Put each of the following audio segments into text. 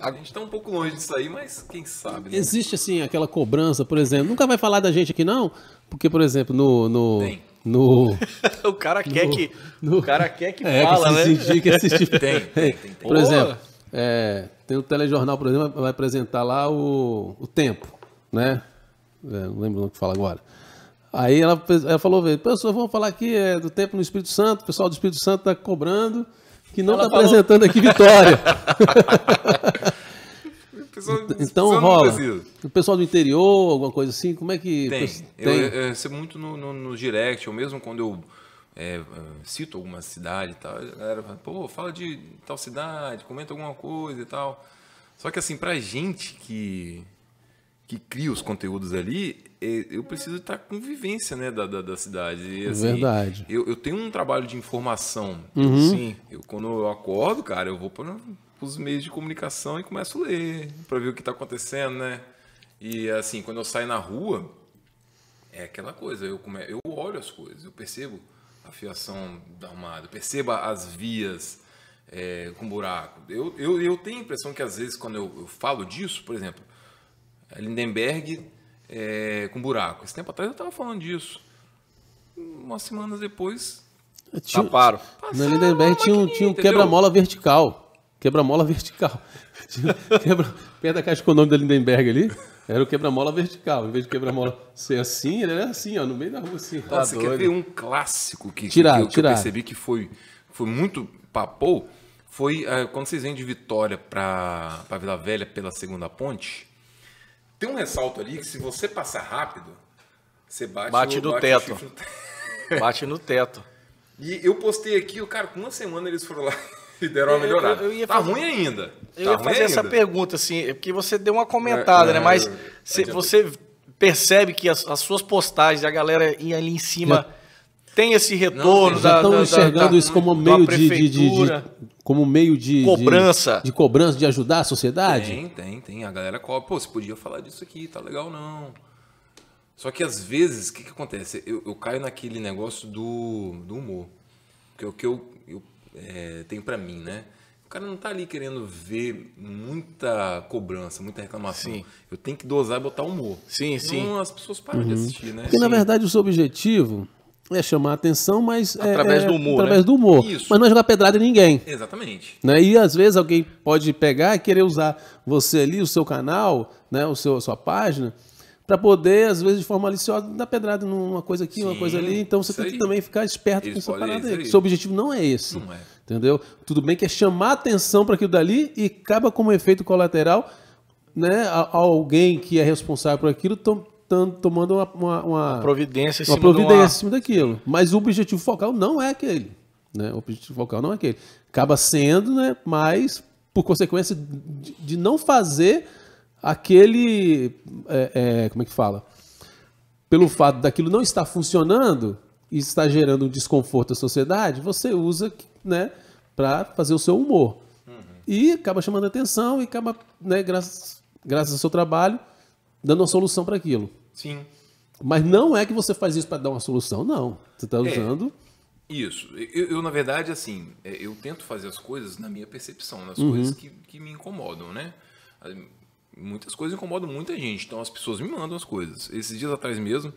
A gente está um pouco longe disso aí, mas quem sabe. Né? Existe, assim, aquela cobrança, por exemplo. Nunca vai falar da gente aqui, não? Porque, por exemplo, no. no... Tem. No, o cara quer no, que no, o cara quer que é, fala, né? que né? Que esse tipo... tem, tem, tem, Por exemplo, é, tem o telejornal, por exemplo, vai apresentar lá o, o tempo, né? É, não lembro o que fala agora. Aí ela, ela falou, pessoal, vamos falar aqui é, do tempo no Espírito Santo, o pessoal do Espírito Santo está cobrando que não está apresentando aqui Vitória. pessoal, então rola. O pessoal do interior, alguma coisa assim, como é que. Tem. Tem? Eu, eu, recebo muito no, no, no direct, ou mesmo quando eu é, cito alguma cidade e tal, a galera fala, pô, fala de tal cidade, comenta alguma coisa e tal. Só que assim, pra gente que que cria os conteúdos ali, eu preciso estar com vivência né, da, da, da cidade. E, assim, Verdade. Eu, eu, tenho um trabalho de informação. Uhum. Sim, eu, quando eu acordo, cara, eu vou para os meios de comunicação e começo a ler para ver o que está acontecendo, né? E assim, quando eu saio na rua, é aquela coisa, eu, come... eu olho as coisas, eu percebo a fiação da armada, eu percebo as vias é, com buraco. Eu, eu, eu tenho a impressão que às vezes quando eu, eu falo disso, por exemplo, Lindenberg é, com buraco. Esse tempo atrás eu estava falando disso. Umas semanas depois. É, tá tinha, taparam. Na Lindenberg tinha um, um quebra-mola vertical. Quebra-mola vertical. quebra, perto da caixa econômica da Lindenberg ali, era o quebra-mola vertical. Em vez de quebra-mola ser assim, ele era assim, ó, no meio da rua, assim. Tá quer ver um clássico que, tirar, que, eu, tirar. que eu percebi que foi, foi muito papou? Foi eh, quando vocês vêm de Vitória para Vila Velha pela segunda ponte, tem um ressalto ali que se você passar rápido, você bate, bate no, bate teto. No bate no teto. E eu postei aqui, o cara, com uma semana eles foram lá e deram uma melhorada. Eu, eu, eu tá fazer... ruim ainda. Eu tá ia fazer ainda. essa pergunta, assim, é porque você deu uma é, comentada, né? é, né? Mas se, é, você percebe que as, as, suas postagens, a galera ia ali em cima. Tem esse retorno. Não, já estão enxergando da, isso como meio de, de, de, como meio de cobrança, de, de, cobrança de ajudar a sociedade? Tem, tem, tem. A galera cobra, pô, você podia falar disso aqui, tá legal não. Só que às vezes, o que, que acontece? Eu, eu, caio naquele negócio do, do humor. Que é o que eu, eu é, tenho para mim, né? O cara não tá ali querendo ver muita cobrança, muita reclamação. Sim. Eu tenho que dosar e botar humor. Sim, sim. Não as pessoas param uhum. de assistir, né? Porque sim. na verdade o seu objetivo é chamar a atenção, mas é, através é, do humor. Através né? do humor. Isso. Mas não é jogar pedrada em ninguém. Exatamente. Né? E às vezes alguém pode pegar e querer usar você ali, o seu canal, né, o seu, a sua página, para poder, às vezes, de forma maliciosa, dar pedrada numa coisa aqui, Sim, uma coisa ali. Então você tem aí. que também ficar esperto Eles com essa parada aí. Seu objetivo não é esse. Não é. Entendeu? Tudo bem que é chamar atenção para aquilo dali e acaba como efeito colateral, né? Alguém que é responsável por aquilo então, tomando uma, uma, uma providência, uma providência em cima daquilo. Mas o objetivo focal não é aquele. Né? O objetivo focal não é aquele. Acaba sendo, né? mas por consequência de, de não fazer aquele. É, é, como é que fala? Pelo fato daquilo não estar funcionando e estar gerando um desconforto à sociedade, você usa né, para fazer o seu humor. Uhum. E acaba chamando atenção e acaba, né, graças, graças ao seu trabalho, dando uma solução para aquilo. Sim. Mas não é que você faz isso para dar uma solução, não. Você está é, usando. É, isso. Eu, eu, na verdade, assim, é, eu tento fazer as coisas na minha percepção, nas uhum. coisas que, que me incomodam, né? Muitas coisas incomodam muita gente, então as pessoas me mandam as coisas. Esses dias atrás mesmo,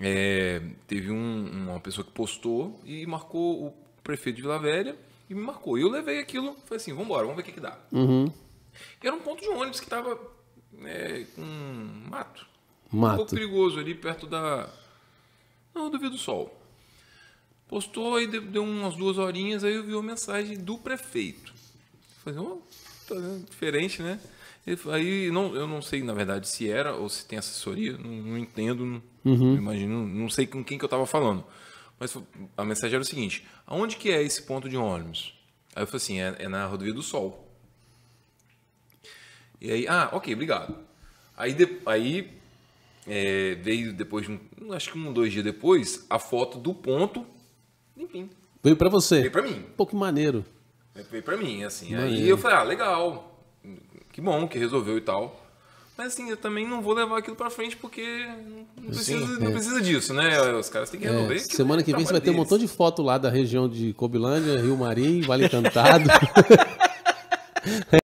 é, teve um, uma pessoa que postou e marcou o prefeito de Vila Velha e me marcou. E eu levei aquilo, falei assim, vamos embora, vamos ver o que, que dá. Uhum. Era um ponto de ônibus que estava é, com mato. Mato. Um pouco perigoso ali perto da. Não, do Via do Sol. Postou aí, deu umas duas horinhas, aí eu vi uma mensagem do prefeito. Falei, oh, tá diferente, né? aí não, eu não sei, na verdade, se era ou se tem assessoria, não, não entendo, não, uhum. imagino, não sei com quem que eu estava falando. Mas a mensagem era o seguinte: aonde que é esse ponto de ônibus? Aí eu falei assim: é, é na rodovia do Sol. E aí, ah, ok, obrigado. Aí, de, aí é, veio depois, de um, hum, acho que um, dois dias depois, a foto do ponto, enfim. Veio para você? Veio pra mim. Pô, pouco maneiro. É, veio para mim, assim. Maneiro. Aí eu falei, ah, legal, que bom que resolveu e tal. Mas assim, eu também não vou levar aquilo pra frente porque não precisa, Sim, é. não precisa disso, né? Os caras têm que é, resolver. É, semana né? que vem você vai deles. ter um montão de foto lá da região de Cobilândia, Rio Marim, Vale Cantado